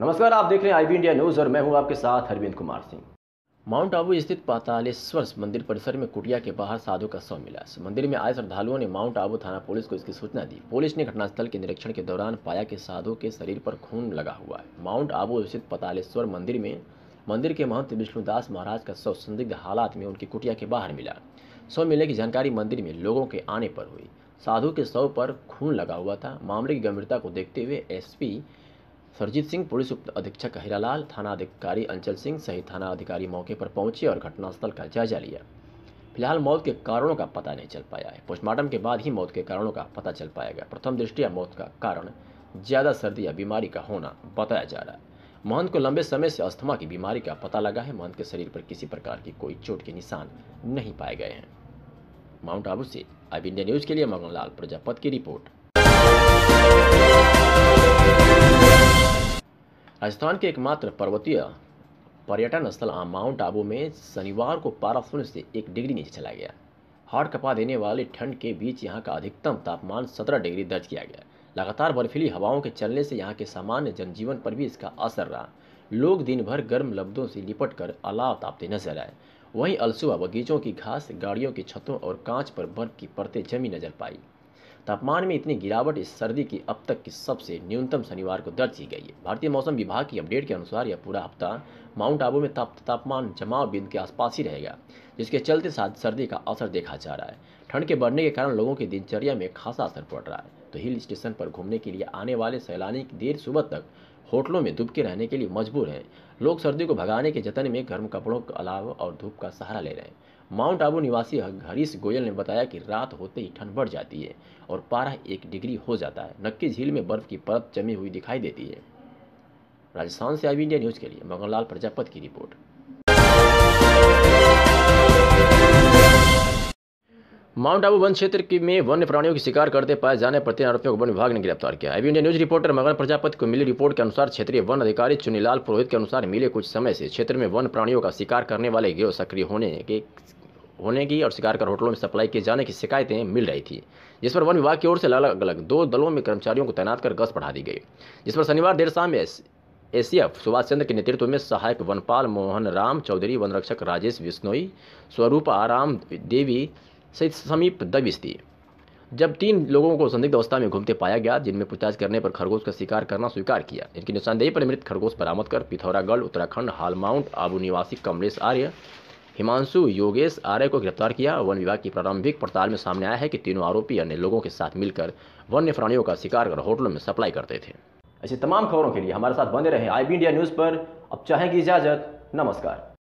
नमस्कार आप देख रहे हैं आईबी इंडिया न्यूज और मैं हूं आपके साथ अरविंद कुमार सिंह माउंट आबू स्थित पातालेश्वर मंदिर परिसर में कुटिया के बाहर साधु का शव मिला मंदिर में आए श्रद्धालुओं ने माउंट आबू थाना पुलिस को इसकी सूचना दी पुलिस ने घटनास्थल के निरीक्षण के दौरान पाया कि साधु के शरीर पर खून लगा हुआ है माउंट आबू स्थित पैंतालीसवर मंदिर में मंदिर के महंत विष्णुदास महाराज का शव संदिग्ध हालात में उनकी कुटिया के बाहर मिला शव मिलने की जानकारी मंदिर में लोगों के आने पर हुई साधु के शव पर खून लगा हुआ था मामले की गंभीरता को देखते हुए एसपी सरजीत सिंह पुलिस उप अधीक्षक हीरालाल थाना अधिकारी अंचल सिंह सहित थाना अधिकारी मौके पर पहुंचे और घटनास्थल का जायजा लिया फिलहाल मौत के कारणों का पता नहीं चल पाया है पोस्टमार्टम के बाद ही मौत के कारणों का पता चल पाया गया प्रथम दृष्टिया मौत का कारण ज़्यादा सर्दी या बीमारी का होना बताया जा रहा है महंत को लंबे समय से अस्थमा की बीमारी का पता लगा है महंत के शरीर पर किसी प्रकार की कोई चोट के निशान नहीं पाए गए हैं माउंट आबू से अब इंडिया न्यूज़ के लिए मगनलाल प्रजापत की रिपोर्ट राजस्थान के एकमात्र पर्वतीय पर्यटन स्थल माउंट आबू में शनिवार को पारा शून्य से एक डिग्री नीचे चला गया हाट कपा देने वाली ठंड के बीच यहाँ का अधिकतम तापमान 17 डिग्री दर्ज किया गया लगातार बर्फीली हवाओं के चलने से यहाँ के सामान्य जनजीवन पर भी इसका असर रहा लोग दिन भर गर्म लब्दों से लिपट कर अलाव तापते नजर आए वहीं अलसुआ बगीचों की घास गाड़ियों की छतों और कांच पर बर्फ की परतें जमी नजर पाई तापमान में इतनी गिरावट इस सर्दी की अब तक की सबसे न्यूनतम शनिवार को दर्ज की गई है भारतीय मौसम विभाग की अपडेट के अनुसार यह पूरा हफ्ता माउंट आबू में तापमान जमाव बिंद के आसपास ही रहेगा जिसके चलते साथ सर्दी का असर देखा जा रहा है ठंड के बढ़ने के कारण लोगों की दिनचर्या में खासा असर पड़ रहा है तो हिल स्टेशन पर घूमने के लिए आने वाले सैलानी देर सुबह तक होटलों में दुबके रहने के लिए मजबूर हैं लोग सर्दी को भगाने के जतन में गर्म कपड़ों के अलावा और धूप का सहारा ले रहे हैं माउंट आबू निवासी हरीश गोयल ने बताया कि रात होते ही ठंड बढ़ जाती है और पारा एक डिग्री हो जाता है नक्की झील में बर्फ की परत जमी हुई दिखाई देती है राजस्थान से आई इंडिया न्यूज़ के लिए मंगनलाल प्रजापत की रिपोर्ट माउंट आबू वन क्षेत्र की में वन्य प्राणियों की शिकार करते पाए जाने पर तीन आरोपियों को वन विभाग ने गिरफ्तार किया है इंडिया न्यूज रिपोर्टर मगन प्रजापति को मिली रिपोर्ट के अनुसार क्षेत्रीय वन अधिकारी चुनीलाल पुरोहित के अनुसार मिले कुछ समय से क्षेत्र में वन प्राणियों का शिकार करने वाले गिरोह सक्रिय होने के होने की और शिकार कर होटलों में सप्लाई किए जाने की शिकायतें मिल रही थी जिस पर वन विभाग की ओर से अलग अलग दो दलों में कर्मचारियों को तैनात कर गश्त बढ़ा दी गई जिस पर शनिवार देर शाम एसीएफ सुभाष चंद्र के नेतृत्व में सहायक वनपाल मोहन राम चौधरी वनरक्षक राजेश बिश्नोई स्वरूप आराम देवी सहित समीप थी जब तीन लोगों को संदिग्ध अवस्था में घूमते पाया गया जिनमें पूछताछ करने पर खरगोश का शिकार करना स्वीकार किया इनकी निशानदेही पर मृत खरगोश बरामद कर पिथौरागढ़ उत्तराखंड हालमाउंट आबू निवासी कमलेश आर्य हिमांशु योगेश आर्य को गिरफ्तार किया वन विभाग की प्रारंभिक पड़ताल में सामने आया है कि तीनों आरोपी अन्य लोगों के साथ मिलकर वन्य प्राणियों का शिकार कर होटलों में सप्लाई करते थे ऐसी तमाम खबरों के लिए हमारे साथ बने रहे आई इंडिया न्यूज़ पर अब चाहेंगी इजाज़त नमस्कार